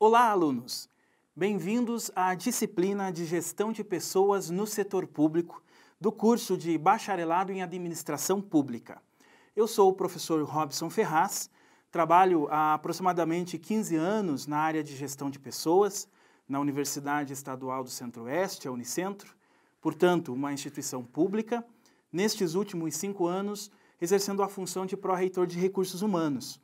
Olá, alunos! Bem-vindos à disciplina de Gestão de Pessoas no Setor Público do curso de Bacharelado em Administração Pública. Eu sou o professor Robson Ferraz, trabalho há aproximadamente 15 anos na área de gestão de pessoas na Universidade Estadual do Centro-Oeste, a Unicentro, portanto, uma instituição pública, nestes últimos cinco anos exercendo a função de pró-reitor de recursos humanos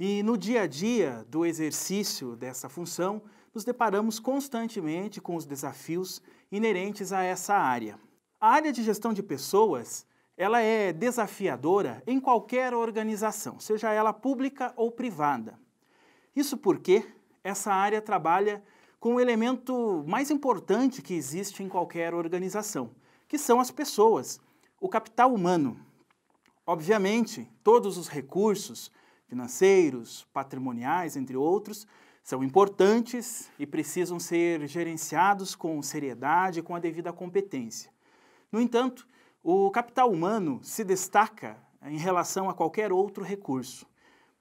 e no dia a dia do exercício dessa função, nos deparamos constantemente com os desafios inerentes a essa área. A área de gestão de pessoas, ela é desafiadora em qualquer organização, seja ela pública ou privada. Isso porque essa área trabalha com o elemento mais importante que existe em qualquer organização, que são as pessoas, o capital humano. Obviamente, todos os recursos, financeiros, patrimoniais, entre outros, são importantes e precisam ser gerenciados com seriedade e com a devida competência. No entanto, o capital humano se destaca em relação a qualquer outro recurso,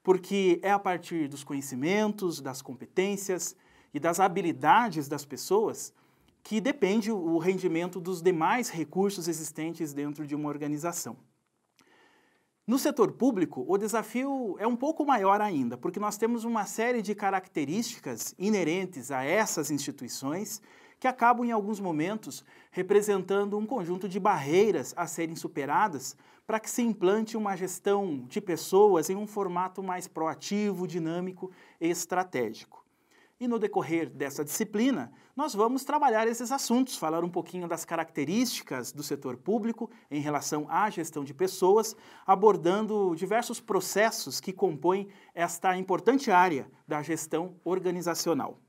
porque é a partir dos conhecimentos, das competências e das habilidades das pessoas que depende o rendimento dos demais recursos existentes dentro de uma organização. No setor público, o desafio é um pouco maior ainda, porque nós temos uma série de características inerentes a essas instituições que acabam, em alguns momentos, representando um conjunto de barreiras a serem superadas para que se implante uma gestão de pessoas em um formato mais proativo, dinâmico e estratégico. E no decorrer dessa disciplina, nós vamos trabalhar esses assuntos, falar um pouquinho das características do setor público em relação à gestão de pessoas, abordando diversos processos que compõem esta importante área da gestão organizacional.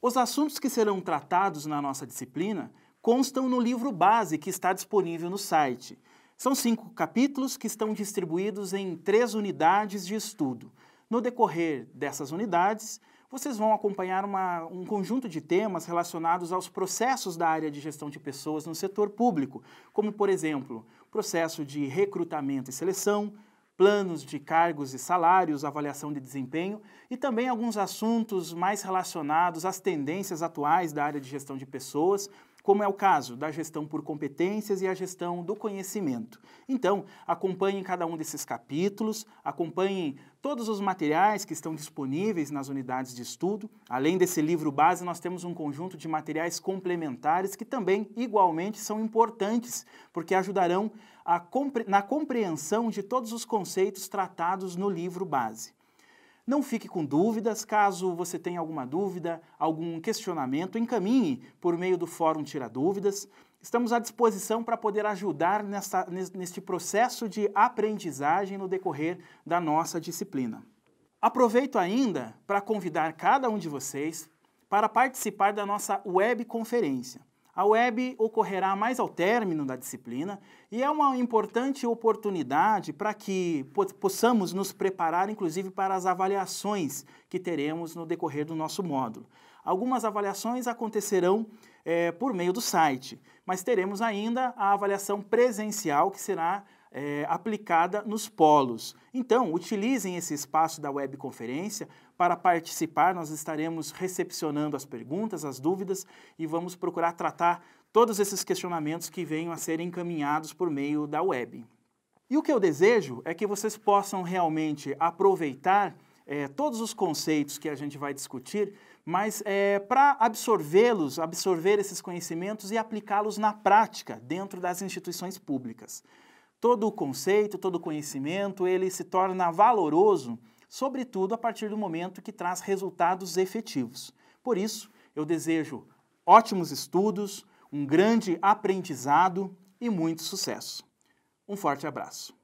Os assuntos que serão tratados na nossa disciplina constam no livro base que está disponível no site. São cinco capítulos que estão distribuídos em três unidades de estudo. No decorrer dessas unidades, vocês vão acompanhar uma, um conjunto de temas relacionados aos processos da área de gestão de pessoas no setor público, como, por exemplo, processo de recrutamento e seleção, planos de cargos e salários, avaliação de desempenho e também alguns assuntos mais relacionados às tendências atuais da área de gestão de pessoas, como é o caso da gestão por competências e a gestão do conhecimento. Então, acompanhem cada um desses capítulos, acompanhem todos os materiais que estão disponíveis nas unidades de estudo. Além desse livro base, nós temos um conjunto de materiais complementares que também, igualmente, são importantes, porque ajudarão compre na compreensão de todos os conceitos tratados no livro base. Não fique com dúvidas. Caso você tenha alguma dúvida, algum questionamento, encaminhe por meio do Fórum Tira Dúvidas. Estamos à disposição para poder ajudar nessa, neste processo de aprendizagem no decorrer da nossa disciplina. Aproveito ainda para convidar cada um de vocês para participar da nossa webconferência. A web ocorrerá mais ao término da disciplina e é uma importante oportunidade para que possamos nos preparar, inclusive, para as avaliações que teremos no decorrer do nosso módulo. Algumas avaliações acontecerão é, por meio do site, mas teremos ainda a avaliação presencial que será é, aplicada nos polos. Então, utilizem esse espaço da webconferência para participar. Nós estaremos recepcionando as perguntas, as dúvidas e vamos procurar tratar todos esses questionamentos que venham a ser encaminhados por meio da web. E o que eu desejo é que vocês possam realmente aproveitar é, todos os conceitos que a gente vai discutir, mas é, para absorvê-los, absorver esses conhecimentos e aplicá-los na prática dentro das instituições públicas. Todo o conceito, todo o conhecimento, ele se torna valoroso, sobretudo a partir do momento que traz resultados efetivos. Por isso, eu desejo ótimos estudos, um grande aprendizado e muito sucesso. Um forte abraço.